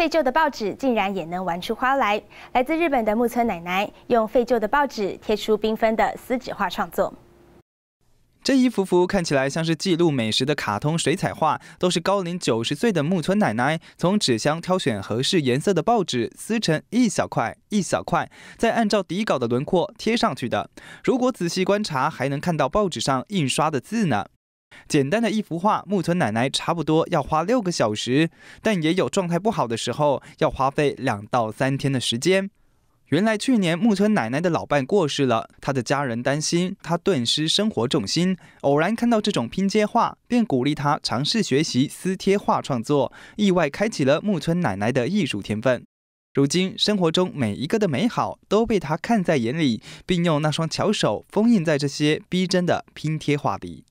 废旧的报纸竟然也能玩出花来！来自日本的木村奶奶用废旧的报纸贴出缤纷的撕纸画创作。这一幅幅看起来像是记录美食的卡通水彩画，都是高龄九十岁的木村奶奶从纸箱挑选合适颜色的报纸撕成一小块一小块，再按照底稿的轮廓贴上去的。如果仔细观察，还能看到报纸上印刷的字呢。简单的一幅画，木村奶奶差不多要花六个小时，但也有状态不好的时候，要花费两到三天的时间。原来去年木村奶奶的老伴过世了，她的家人担心她顿时生活重心，偶然看到这种拼接画，便鼓励她尝试学习撕贴画创作，意外开启了木村奶奶的艺术天分。如今生活中每一个的美好都被她看在眼里，并用那双巧手封印在这些逼真的拼贴画里。